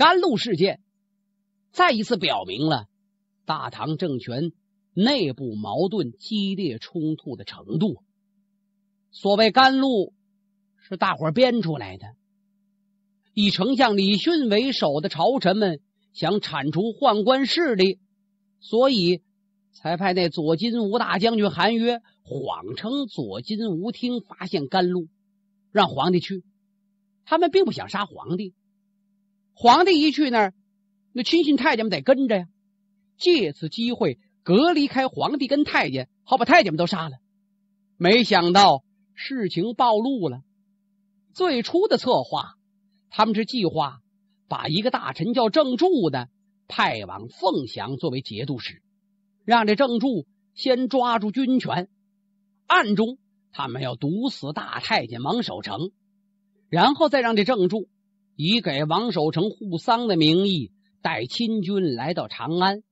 甘露事件再一次表明了大唐政权内部矛盾激烈冲突的程度。所谓甘露是大伙编出来的，以丞相李迅为首的朝臣们想铲除宦官势力，所以才派那左金吾大将军韩约谎称左金吾听发现甘露，让皇帝去。他们并不想杀皇帝。皇帝一去那儿，那亲信太监们得跟着呀。借此机会隔离开皇帝跟太监，好把太监们都杀了。没想到事情暴露了。最初的策划，他们是计划把一个大臣叫郑柱的派往凤翔作为节度使，让这郑柱先抓住军权。暗中他们要毒死大太监王守成，然后再让这郑柱。以给王守成护丧的名义，带亲军来到长安，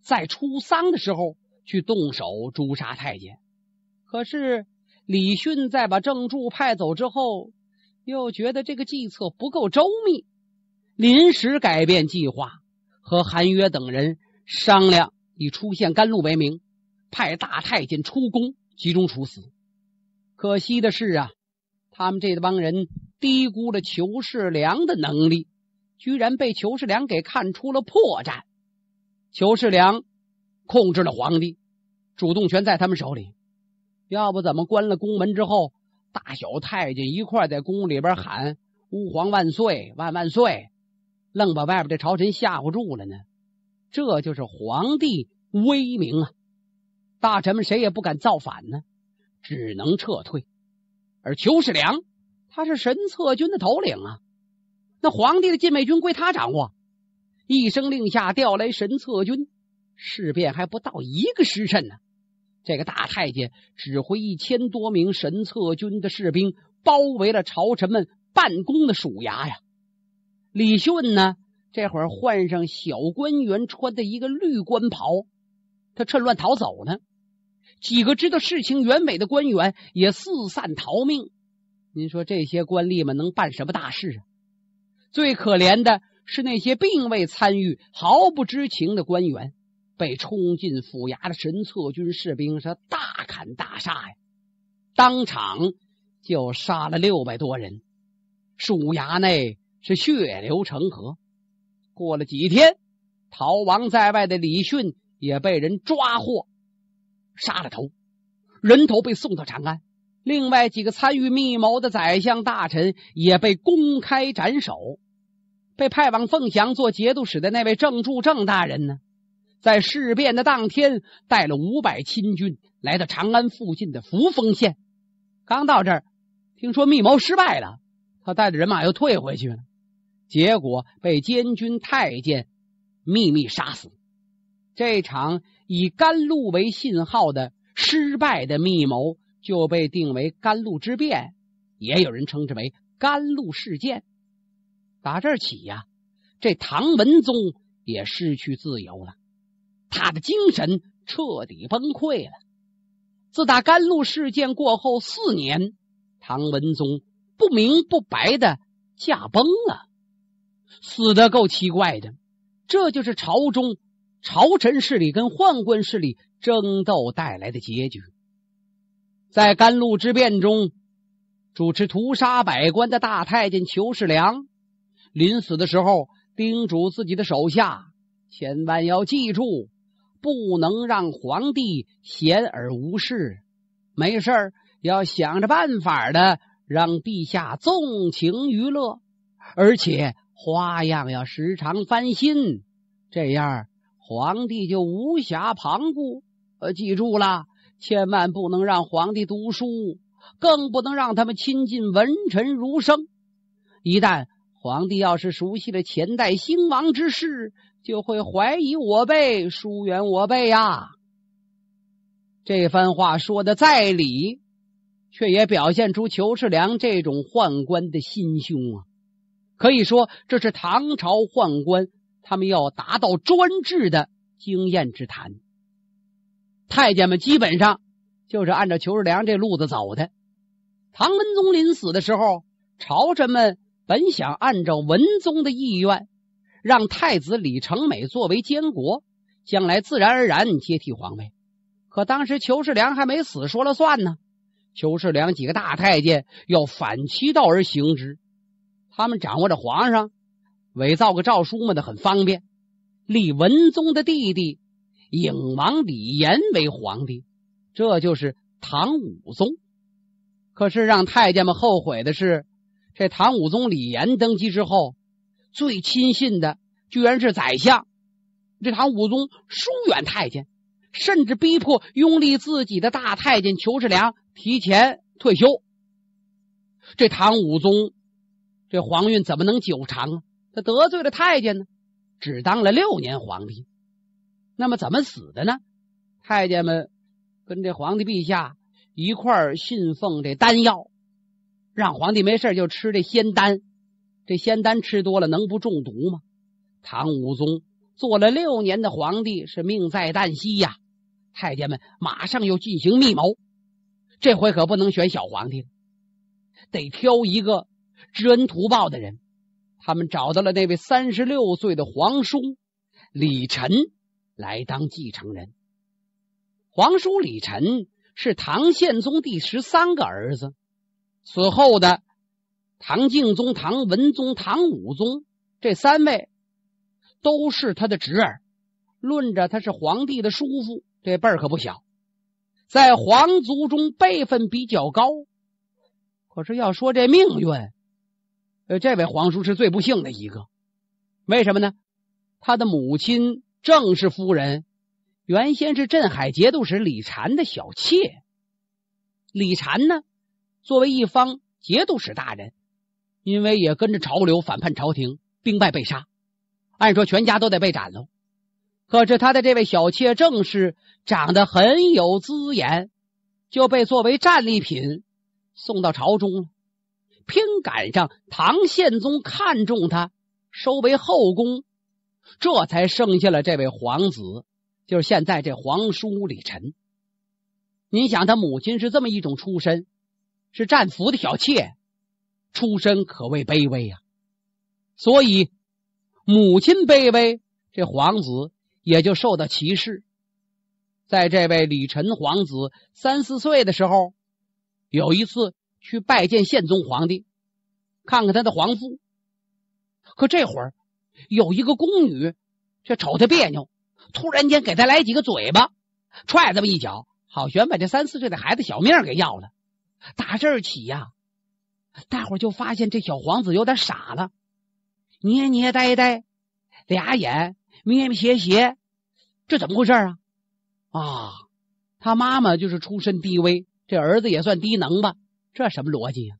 在出丧的时候去动手诛杀太监。可是李训在把郑注派走之后，又觉得这个计策不够周密，临时改变计划，和韩约等人商量，以出现甘露为名，派大太监出宫集中处死。可惜的是啊，他们这帮人。低估了裘世良的能力，居然被裘世良给看出了破绽。裘世良控制了皇帝，主动权在他们手里。要不怎么关了宫门之后，大小太监一块在宫里边喊“吾皇万岁万万岁”，愣把外边的朝臣吓唬住了呢？这就是皇帝威名啊！大臣们谁也不敢造反呢，只能撤退。而裘世良。他是神策军的头领啊！那皇帝的禁卫军归他掌握。一声令下，调来神策军。事变还不到一个时辰呢，这个大太监指挥一千多名神策军的士兵包围了朝臣们办公的署衙呀。李迅呢，这会儿换上小官员穿的一个绿官袍，他趁乱逃走呢。几个知道事情原委的官员也四散逃命。您说这些官吏们能办什么大事啊？最可怜的是那些并未参与、毫不知情的官员，被冲进府衙的神策军士兵是大砍大杀呀，当场就杀了六百多人，署衙内是血流成河。过了几天，逃亡在外的李迅也被人抓获，杀了头，人头被送到长安。另外几个参与密谋的宰相大臣也被公开斩首。被派往凤翔做节度使的那位郑注郑大人呢，在事变的当天带了五百亲军来到长安附近的扶风县，刚到这儿，听说密谋失败了，他带着人马又退回去了，结果被监军太监秘密杀死。这场以甘露为信号的失败的密谋。就被定为甘露之变，也有人称之为甘露事件。打这儿起呀，这唐文宗也失去自由了，他的精神彻底崩溃了。自打甘露事件过后四年，唐文宗不明不白的驾崩了，死的够奇怪的。这就是朝中朝臣势力跟宦官势力争斗带来的结局。在甘露之变中，主持屠杀百官的大太监仇世良，临死的时候叮嘱自己的手下，千万要记住，不能让皇帝闲而无事，没事要想着办法的让陛下纵情娱乐，而且花样要时常翻新，这样皇帝就无暇旁顾。呃，记住了。千万不能让皇帝读书，更不能让他们亲近文臣儒生。一旦皇帝要是熟悉了前代兴亡之事，就会怀疑我辈，疏远我辈呀。这番话说的在理，却也表现出裘世良这种宦官的心胸啊。可以说，这是唐朝宦官他们要达到专制的经验之谈。太监们基本上就是按照裘世良这路子走的。唐文宗临死的时候，朝臣们本想按照文宗的意愿，让太子李成美作为监国，将来自然而然接替皇位。可当时裘世良还没死，说了算呢。裘世良几个大太监要反其道而行之，他们掌握着皇上，伪造个诏书嘛的很方便，立文宗的弟弟。影王李炎为皇帝，这就是唐武宗。可是让太监们后悔的是，这唐武宗李炎登基之后，最亲信的居然是宰相。这唐武宗疏远太监，甚至逼迫拥立自己的大太监裘世良提前退休。这唐武宗，这皇运怎么能久长啊？他得罪了太监呢，只当了六年皇帝。那么怎么死的呢？太监们跟这皇帝陛下一块儿信奉这丹药，让皇帝没事就吃这仙丹。这仙丹吃多了能不中毒吗？唐武宗做了六年的皇帝是命在旦夕呀。太监们马上又进行密谋，这回可不能选小皇帝，得挑一个知恩图报的人。他们找到了那位三十六岁的皇叔李忱。来当继承人，皇叔李忱是唐宪宗第十三个儿子，此后的唐敬宗、唐文宗、唐武宗这三位都是他的侄儿。论着他是皇帝的叔父，这辈儿可不小，在皇族中辈分比较高。可是要说这命运，呃，这位皇叔是最不幸的一个。为什么呢？他的母亲。郑氏夫人原先是镇海节度使李禅的小妾。李禅呢，作为一方节度使大人，因为也跟着潮流反叛朝廷，兵败被杀。按说全家都得被斩喽。可是他的这位小妾郑氏长得很有姿颜，就被作为战利品送到朝中了。偏赶上唐宪宗看中他，收为后宫。这才剩下了这位皇子，就是现在这皇叔李晨。你想，他母亲是这么一种出身，是战俘的小妾，出身可谓卑微呀。所以，母亲卑微，这皇子也就受到歧视。在这位李晨皇子三四岁的时候，有一次去拜见宪宗皇帝，看看他的皇父。可这会儿。有一个宫女，这瞅他别扭，突然间给他来几个嘴巴，踹这么一脚，好悬把这三四岁的孩子小命给要了。打这儿起呀，大伙就发现这小皇子有点傻了，捏捏呆呆，俩眼咩咩斜斜，这怎么回事啊？啊，他妈妈就是出身低微，这儿子也算低能吧？这什么逻辑呀？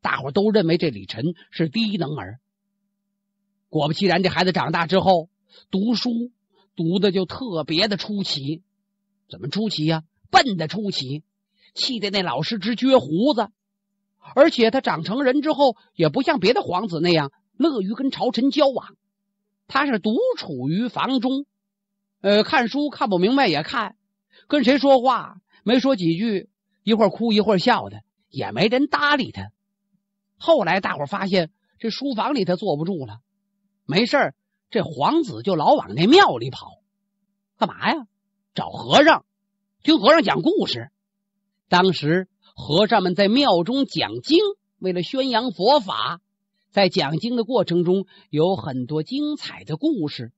大伙都认为这李晨是低能儿。果不其然，这孩子长大之后读书读的就特别的出奇，怎么出奇呀？笨的出奇，气的那老师直撅胡子。而且他长成人之后，也不像别的皇子那样乐于跟朝臣交往，他是独处于房中，呃，看书看不明白也看，跟谁说话没说几句，一会儿哭一会儿笑的，也没人搭理他。后来大伙发现，这书房里他坐不住了。没事儿，这皇子就老往那庙里跑，干嘛呀？找和尚，听和尚讲故事。当时和尚们在庙中讲经，为了宣扬佛法，在讲经的过程中有很多精彩的故事，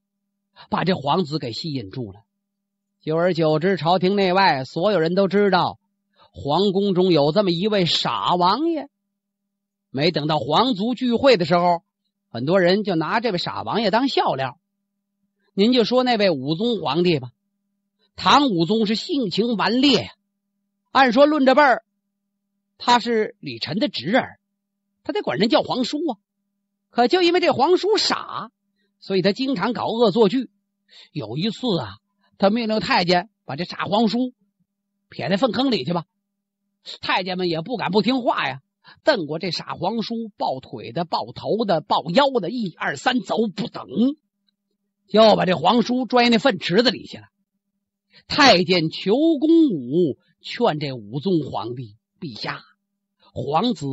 把这皇子给吸引住了。久而久之，朝廷内外所有人都知道，皇宫中有这么一位傻王爷。没等到皇族聚会的时候。很多人就拿这位傻王爷当笑料。您就说那位武宗皇帝吧，唐武宗是性情顽劣呀。按说论着辈儿，他是李晨的侄儿，他得管人叫皇叔啊。可就因为这皇叔傻，所以他经常搞恶作剧。有一次啊，他命令太监把这傻皇叔撇在粪坑里去吧，太监们也不敢不听话呀。瞪过这傻皇叔，抱腿的、抱头的、抱腰的，一二三，走不等，就把这皇叔拽那粪池子里去了。太监求公武劝这武宗皇帝陛下：皇子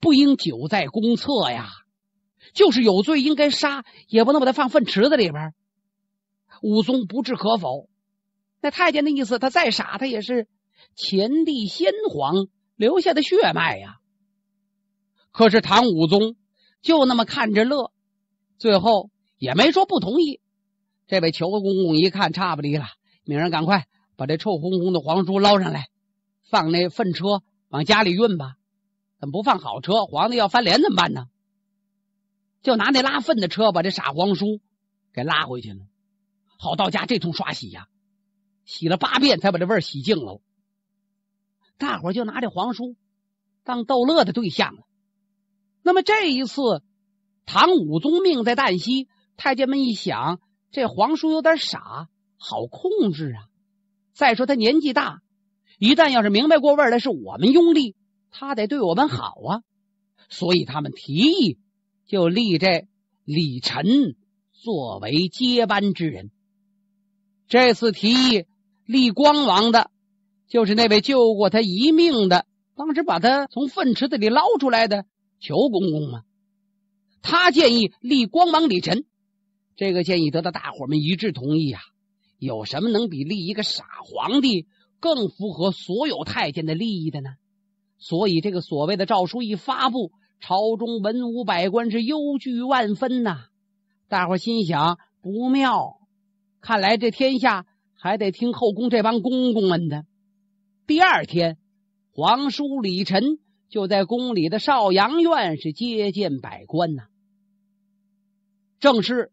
不应久在公厕呀，就是有罪，应该杀，也不能把他放粪池子里边。武宗不置可否。那太监的意思，他再傻，他也是前帝先皇留下的血脉呀。可是唐武宗就那么看着乐，最后也没说不同意。这位裘公公一看差不离了，命人赶快把这臭烘烘的皇叔捞上来，放那粪车往家里运吧。怎么不放好车？皇帝要翻脸怎么办呢？就拿那拉粪的车把这傻皇叔给拉回去了。好到家这通刷洗呀，洗了八遍才把这味儿洗净了。大伙就拿这皇叔当逗乐的对象了。那么这一次，唐武宗命在旦夕，太监们一想，这皇叔有点傻，好控制啊。再说他年纪大，一旦要是明白过味儿来，是我们拥立，他得对我们好啊。所以他们提议就立这李晨作为接班之人。这次提议立光王的，就是那位救过他一命的，当时把他从粪池子里捞出来的。求公公啊，他建议立光王李忱，这个建议得到大伙们一致同意啊。有什么能比立一个傻皇帝更符合所有太监的利益的呢？所以这个所谓的诏书一发布，朝中文武百官是忧惧万分呐。大伙心想不妙，看来这天下还得听后宫这帮公公们的。第二天，皇叔李忱。就在宫里的少阳院是接见百官呢，正是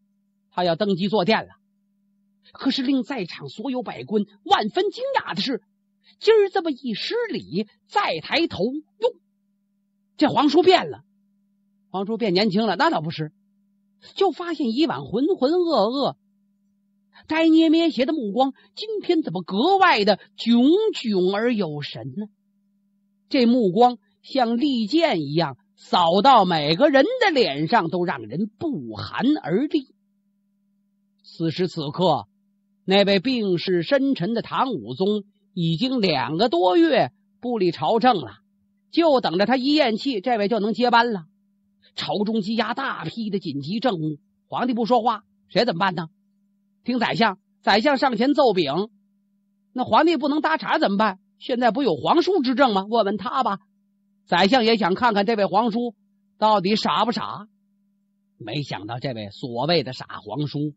他要登基坐殿了。可是令在场所有百官万分惊讶的是，今儿这么一失礼，再抬头，哟，这皇叔变了，皇叔变年轻了。那倒不是，就发现以往浑浑噩噩、呆捏捏邪的目光，今天怎么格外的炯炯而有神呢？这目光。像利剑一样扫到每个人的脸上，都让人不寒而栗。此时此刻，那位病势深沉的唐武宗已经两个多月不理朝政了，就等着他一咽气，这位就能接班了。朝中积压大批的紧急政务，皇帝不说话，谁怎么办呢？听宰相，宰相上前奏禀，那皇帝不能搭茬怎么办？现在不有皇叔之政吗？问问他吧。宰相也想看看这位皇叔到底傻不傻，没想到这位所谓的傻皇叔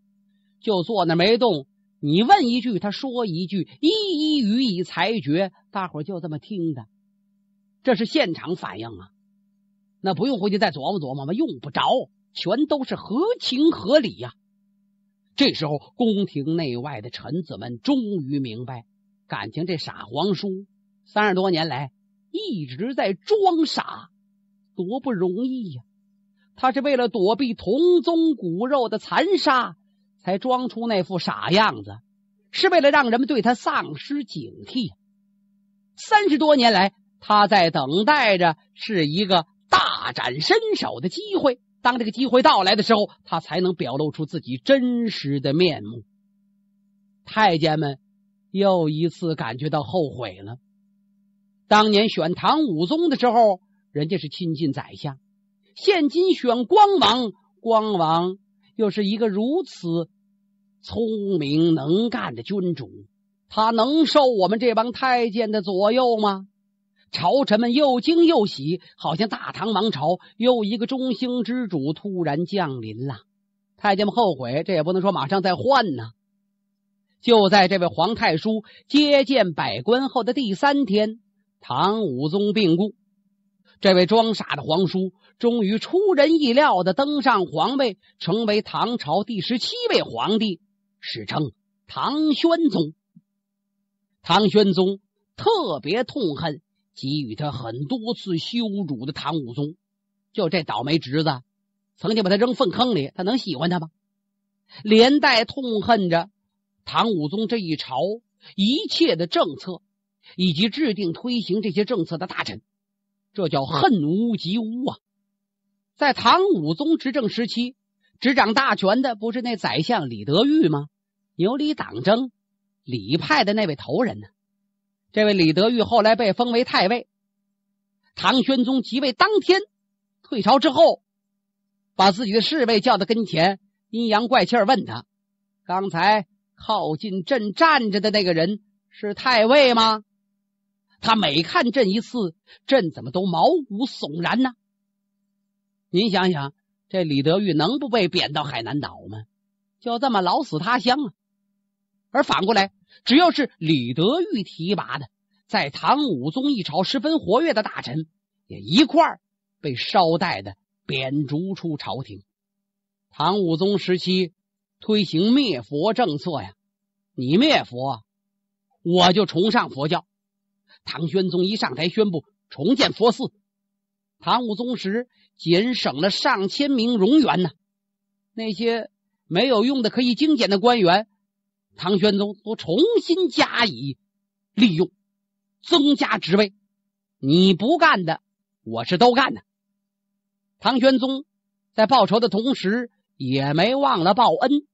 就坐那没动，你问一句他说一句，一一予以裁决，大伙就这么听的，这是现场反应啊！那不用回去再琢磨琢磨吗？用不着，全都是合情合理呀。这时候，宫廷内外的臣子们终于明白，感情这傻皇叔三十多年来。一直在装傻，多不容易呀！他是为了躲避同宗骨肉的残杀，才装出那副傻样子，是为了让人们对他丧失警惕。三十多年来，他在等待着是一个大展身手的机会。当这个机会到来的时候，他才能表露出自己真实的面目。太监们又一次感觉到后悔了。当年选唐武宗的时候，人家是亲近宰相；现今选光王，光王又是一个如此聪明能干的君主，他能受我们这帮太监的左右吗？朝臣们又惊又喜，好像大唐王朝又一个中兴之主突然降临了。太监们后悔，这也不能说马上再换呢。就在这位皇太叔接见百官后的第三天。唐武宗病故，这位装傻的皇叔终于出人意料的登上皇位，成为唐朝第十七位皇帝，史称唐宣宗。唐宣宗特别痛恨给予他很多次羞辱的唐武宗，就这倒霉侄子，曾经把他扔粪坑里，他能喜欢他吗？连带痛恨着唐武宗这一朝一切的政策。以及制定推行这些政策的大臣，这叫恨屋及乌啊！在唐武宗执政时期，执掌大权的不是那宰相李德裕吗？牛李党争，李派的那位头人呢？这位李德裕后来被封为太尉。唐宣宗即位当天，退朝之后，把自己的侍卫叫到跟前，阴阳怪气儿问他：“刚才靠近朕站着的那个人是太尉吗？”他每看朕一次，朕怎么都毛骨悚然呢？您想想，这李德裕能不被贬到海南岛吗？就这么老死他乡啊？而反过来，只要是李德裕提拔的，在唐武宗一朝十分活跃的大臣，也一块儿被捎带的贬逐出朝廷。唐武宗时期推行灭佛政策呀，你灭佛，我就崇尚佛教。唐玄宗一上台，宣布重建佛寺。唐武宗时，仅省了上千名冗员呢。那些没有用的、可以精简的官员，唐玄宗都重新加以利用，增加职位。你不干的，我是都干的。唐玄宗在报仇的同时，也没忘了报恩。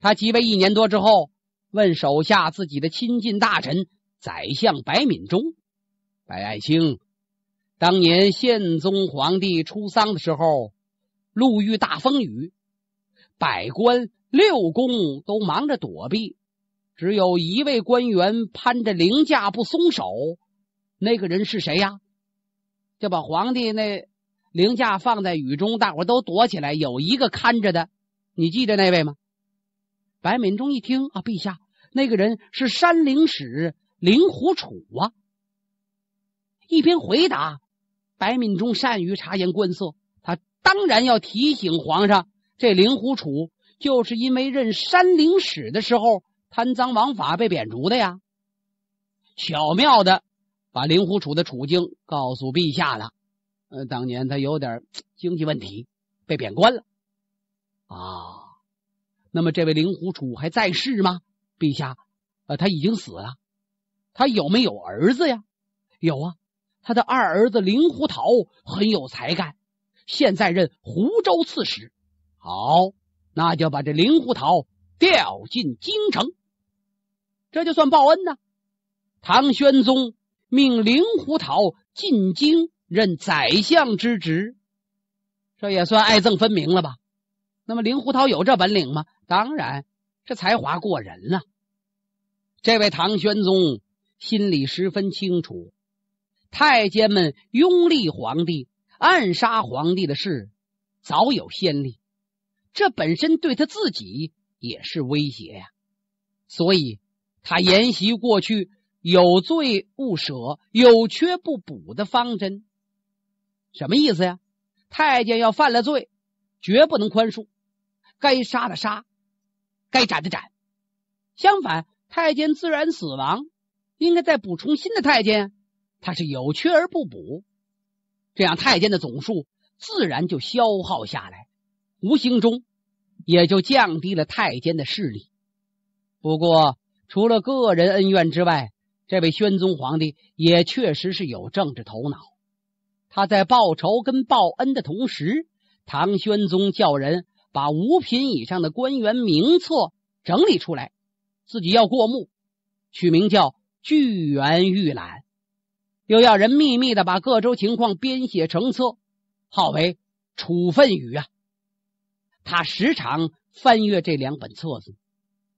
他即位一年多之后，问手下自己的亲近大臣。宰相白敏中、白爱卿，当年宪宗皇帝出丧的时候，路遇大风雨，百官六宫都忙着躲避，只有一位官员攀着灵架不松手。那个人是谁呀？就把皇帝那灵架放在雨中，大伙都躲起来，有一个看着的。你记得那位吗？白敏中一听啊，陛下，那个人是山陵使。令狐楚啊，一边回答，白敏中善于察言观色，他当然要提醒皇上，这令狐楚就是因为任山陵使的时候贪赃枉法被贬逐的呀。巧妙的把令狐楚的处境告诉陛下了。呃，当年他有点 经济问题，被贬官了啊。那么这位令狐楚还在世吗？陛下，呃，他已经死了。他有没有儿子呀？有啊，他的二儿子林胡桃很有才干，现在任湖州刺史。好，那就把这林胡桃调进京城，这就算报恩呢。唐玄宗命林胡桃进京任宰相之职，这也算爱憎分明了吧？那么林胡桃有这本领吗？当然，这才华过人了。这位唐玄宗。心里十分清楚，太监们拥立皇帝、暗杀皇帝的事早有先例，这本身对他自己也是威胁呀。所以他沿袭过去“有罪勿赦，有缺不补”的方针，什么意思呀？太监要犯了罪，绝不能宽恕，该杀的杀，该斩的斩。相反，太监自然死亡。应该再补充新的太监，他是有缺而不补，这样太监的总数自然就消耗下来，无形中也就降低了太监的势力。不过，除了个人恩怨之外，这位宣宗皇帝也确实是有政治头脑。他在报仇跟报恩的同时，唐宣宗叫人把五品以上的官员名册整理出来，自己要过目，取名叫。巨源预览，又要人秘密的把各州情况编写成册，号为“处分语”啊。他时常翻阅这两本册子，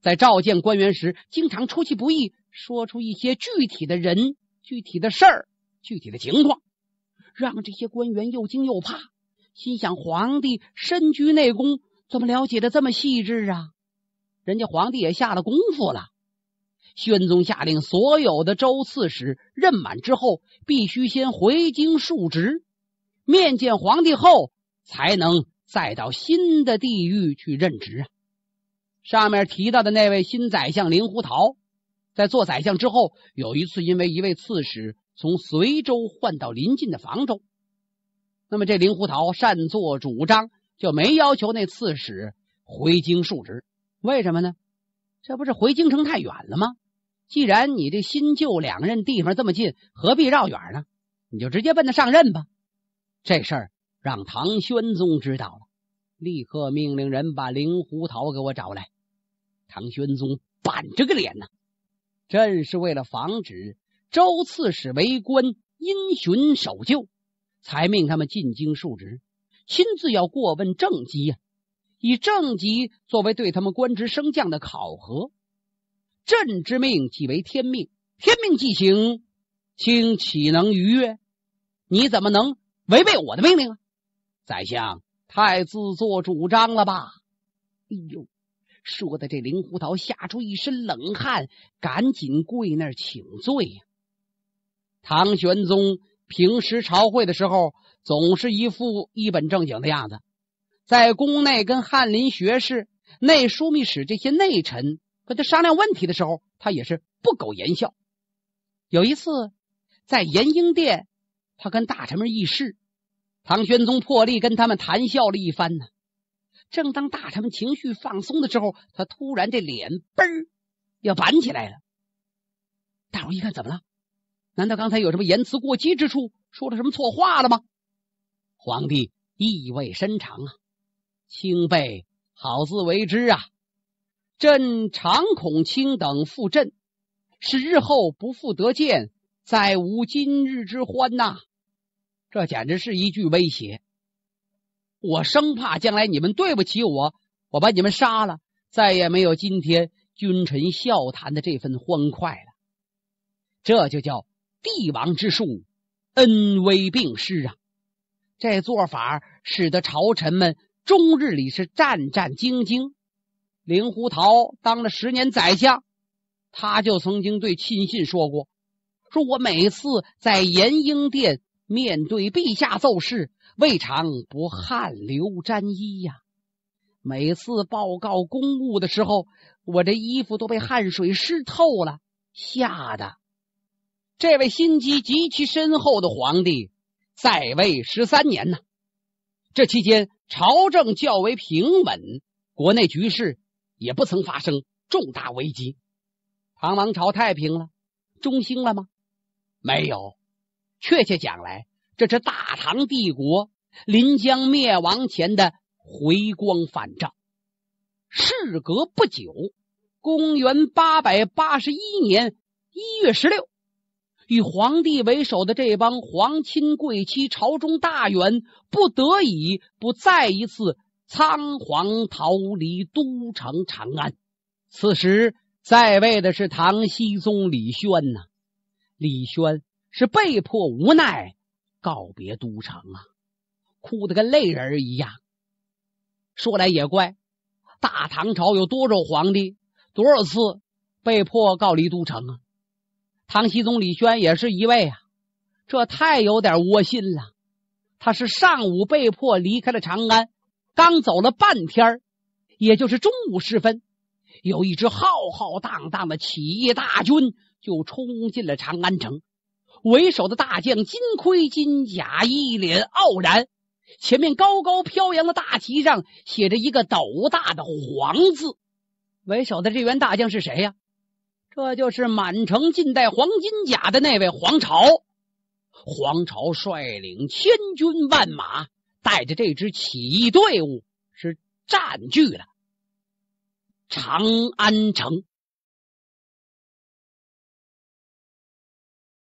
在召见官员时，经常出其不意，说出一些具体的人、具体的事儿、具体的情况，让这些官员又惊又怕，心想：皇帝身居内宫，怎么了解的这么细致啊？人家皇帝也下了功夫了。宣宗下令，所有的州刺史任满之后，必须先回京述职，面见皇帝后，才能再到新的地域去任职。啊，上面提到的那位新宰相林胡桃，在做宰相之后，有一次因为一位刺史从随州换到临近的房州，那么这林胡桃擅作主张，就没要求那刺史回京述职。为什么呢？这不是回京城太远了吗？既然你这新旧两任地方这么近，何必绕远呢？你就直接奔他上任吧。这事儿让唐玄宗知道了，立刻命令人把灵狐桃给我找来。唐玄宗板着个脸呢，正是为了防止周刺史为官因循守旧，才命他们进京述职，亲自要过问政绩呀，以政绩作为对他们官职升降的考核。朕之命即为天命，天命即行，卿岂能逾越？你怎么能违背我的命令啊？宰相太自作主张了吧？哎呦，说的这令狐桃吓出一身冷汗，赶紧跪那儿请罪呀！唐玄宗平时朝会的时候，总是一副一本正经的样子，在宫内跟翰林学士、内枢密使这些内臣。可他商量问题的时候，他也是不苟言笑。有一次在延英殿，他跟大臣们议事，唐玄宗破例跟他们谈笑了一番呢。正当大臣们情绪放松的时候，他突然这脸嘣要板起来了。大伙一看怎么了？难道刚才有什么言辞过激之处，说了什么错话了吗？皇帝意味深长啊：“卿辈好自为之啊。”朕常恐卿等负朕，是日后不复得见，再无今日之欢呐！这简直是一句威胁。我生怕将来你们对不起我，我把你们杀了，再也没有今天君臣笑谈的这份欢快了。这就叫帝王之术，恩威并施啊！这做法使得朝臣们终日里是战战兢兢。令狐桃当了十年宰相，他就曾经对亲信说过：“说我每次在延英殿面对陛下奏事，未尝不汗流沾衣呀。每次报告公务的时候，我这衣服都被汗水湿透了。”吓得这位心机极其深厚的皇帝在位十三年呢，这期间朝政较为平稳，国内局势。也不曾发生重大危机，唐王朝太平了，中兴了吗？没有。确切讲来，这是大唐帝国临江灭亡前的回光返照。事隔不久，公元八百八十一年一月十六，与皇帝为首的这帮皇亲贵戚、朝中大员，不得已不再一次。仓皇逃离都城长安。此时在位的是唐僖宗李轩呐。李轩是被迫无奈告别都城啊，哭得跟泪人一样。说来也怪，大唐朝有多少皇帝，多少次被迫告离都城啊？唐僖宗李轩也是一位啊，这太有点窝心了。他是上午被迫离开了长安。刚走了半天，也就是中午时分，有一支浩浩荡荡的起义大军就冲进了长安城。为首的大将金盔金甲，一脸傲然。前面高高飘扬的大旗上写着一个斗大的“黄”字。为首的这员大将是谁呀？这就是满城尽带黄金甲的那位黄朝。黄朝率领千军万马。带着这支起义队伍，是占据了长安城。